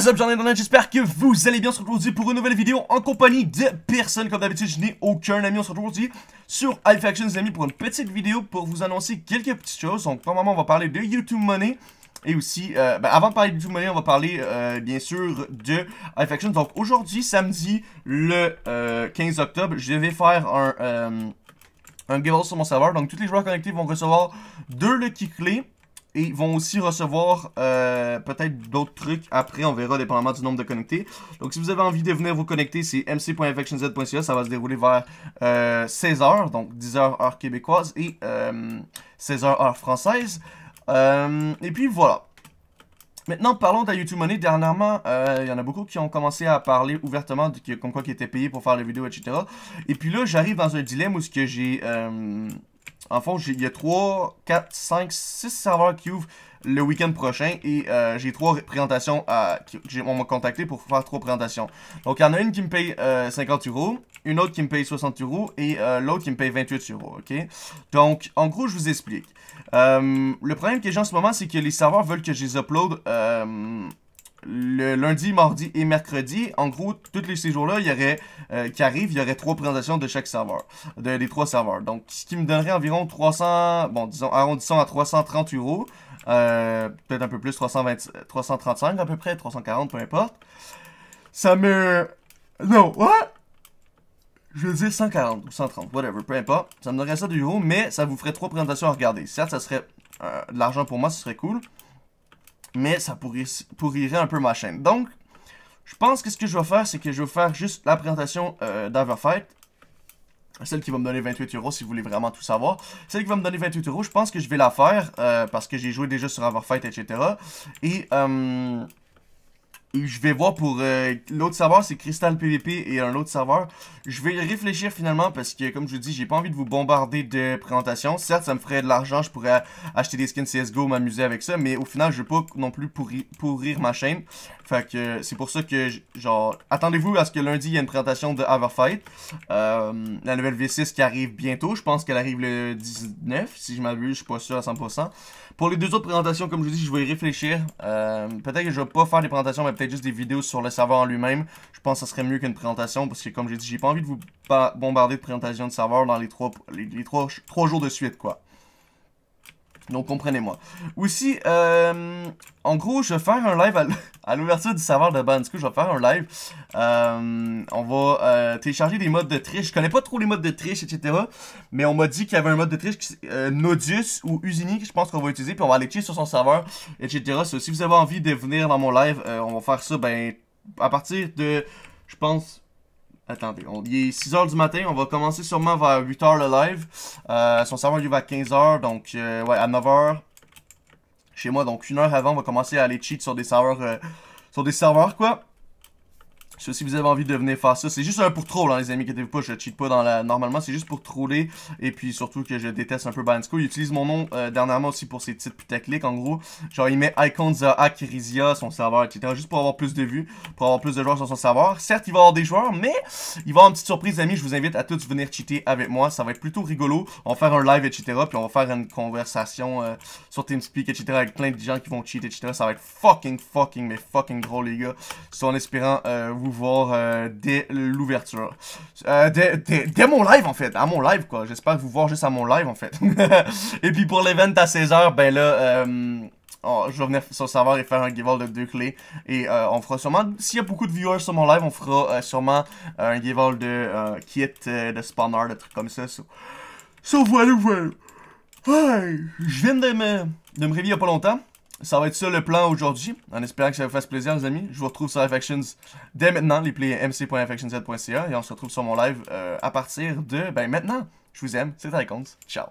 Salut is j'espère que vous allez bien. On se retrouve aujourd'hui pour une nouvelle vidéo en compagnie de personne. Comme d'habitude, je n'ai aucun ami. On se retrouve aujourd'hui sur iFactions les amis, pour une petite vidéo pour vous annoncer quelques petites choses. Donc, normalement, on va parler de YouTube Money. Et aussi, euh, ben, avant de parler de YouTube Money, on va parler, euh, bien sûr, de iFactions, Donc, aujourd'hui, samedi, le 15 euh, octobre, je vais faire un, euh, un giveaway sur mon serveur. Donc, tous les joueurs connectés vont recevoir deux lucky clés. Et ils vont aussi recevoir euh, peut-être d'autres trucs après, on verra, dépendamment du nombre de connectés. Donc, si vous avez envie de venir vous connecter, c'est mc.infectionz.ca. Ça va se dérouler vers 16h, euh, donc 10h heure québécoise et 16h euh, heure française. et puis, voilà. Maintenant, parlons de la YouTube Money. Dernièrement, il y en a beaucoup qui ont commencé à parler ouvertement de, comme quoi qui étaient payés pour faire les vidéos, etc. Et puis là, j'arrive dans un dilemme où ce que j'ai... En fond, il y a 3, 4, 5, 6 serveurs qui ouvrent le week-end prochain et euh, j'ai 3 présentations à. Qui, on m'a contacté pour faire 3 présentations. Donc, il y en a une qui me paye 50 euh, euros, une autre qui me paye 60 euros et euh, l'autre qui me paye 28 euros, ok? Donc, en gros, je vous explique. le problème que j'ai en ce moment, c'est que les serveurs veulent que je les upload le lundi, mardi et mercredi. En gros, tous les, ces jours-là, il y aurait, euh, qui arrive, il y aurait trois présentations de chaque serveur, de, des trois serveurs. Donc, ce qui me donnerait environ 300, bon, disons, arrondissons à 330 euros. Euh, peut-être un peu plus, 320, 335 à peu près, 340, peu importe. Ça me... Non, what? Je veux dire 140 ou 130, whatever, peu importe. Ça me donnerait ça du euros, mais ça vous ferait trois présentations à regarder. Certes, ça serait euh, de l'argent pour moi, ce serait cool mais ça pourrirait un peu ma chaîne. Donc, je pense que ce que je vais faire, c'est que je vais faire juste la présentation euh, Celle qui va me donner 28 euros si vous voulez vraiment tout savoir. Celle qui va me donner 28 euros, je pense que je vais la faire euh, parce que j'ai joué déjà sur Everfight, etc. Et je vais voir pour euh, l'autre serveur, c'est Crystal PVP et un autre serveur. Je vais réfléchir finalement parce que, comme je vous dis, j'ai pas envie de vous bombarder de présentations. Certes, ça me ferait de l'argent, je pourrais acheter des skins CSGO, m'amuser avec ça, mais au final, je veux pas non plus pourrir, pourrir ma chaîne. Fait que c'est pour ça que, genre, attendez-vous à ce que lundi, il y a une présentation de Haverfight. Euh, la nouvelle V6 qui arrive bientôt, je pense qu'elle arrive le 19, si je m'abuse, je suis pas sûr à 100%. Pour les deux autres présentations, comme je vous dis, je vais y réfléchir. Euh, peut-être que je vais pas faire des présentations, mais peut-être juste des vidéos sur le serveur en lui-même. Je pense que ça serait mieux qu'une présentation, parce que comme j'ai dit, j'ai pas envie de vous bombarder de présentations de serveur dans les trois, les trois, trois jours de suite, quoi. Donc comprenez-moi. Aussi, euh, en gros, je vais faire un live à, l'ouverture du serveur de Bandicoot. Je vais faire un live. Euh, on va euh, télécharger des modes de triche. Je connais pas trop les modes de triche, etc. Mais on m'a dit qu'il y avait un mode de triche, qui, Nodius ou Usini, que je pense qu'on va utiliser. Puis on va aller chier sur son serveur, etc. si vous avez envie de venir dans mon live, on va faire ça ben, à partir de, je pense, Attendez, on, il est 6h du matin, on va commencer sûrement vers 8h le live. Euh, son serveur arrive à 15h, donc euh, ouais, à 9h chez moi. Donc une heure avant, on va commencer à aller cheat sur des serveurs, euh, sur des serveurs quoi si vous avez envie de venir faire ça, c'est juste un pour troll, les amis, qui vous pas, je cheat pas dans la... normalement, c'est juste pour troller, et puis surtout que je déteste un peu bansco il utilise mon nom euh, dernièrement aussi pour ses titres techniques en gros, genre il met Icons son serveur, etc., juste pour avoir plus de vues, pour avoir plus de joueurs sur son serveur, certes, il va avoir des joueurs, mais il va avoir une petite surprise, les amis, je vous invite à tous venir cheater avec moi, ça va être plutôt rigolo, on va faire un live, etc., puis on va faire une conversation euh, sur TeamSpeak, etc., avec plein de gens qui vont cheat etc., ça va être fucking, fucking, mais fucking gros les gars, en espérant euh, vous voir euh, dès l'ouverture. Euh, dès, mon live, en fait. À mon live, quoi. J'espère vous voir juste à mon live, en fait. et puis pour l'event à 16h, ben là... Euh, oh, je vais venir sur le serveur et faire un giveaway de deux clés. Et on fera sûrement, s'il y a beaucoup de viewers sur mon live, on fera sûrement un giveaway de kit, de spawner, de trucs comme ça. So, so voilà, voilà. je viens de me, de me réveiller il a pas longtemps ça va être ça le plan aujourd'hui. En espérant que ça vous fasse plaisir, les amis. Je vous retrouve sur factions dès maintenant, les plays 7ca Et on se retrouve sur mon live euh, à partir de ben, maintenant. Je vous aime, c'est Icons. Ciao.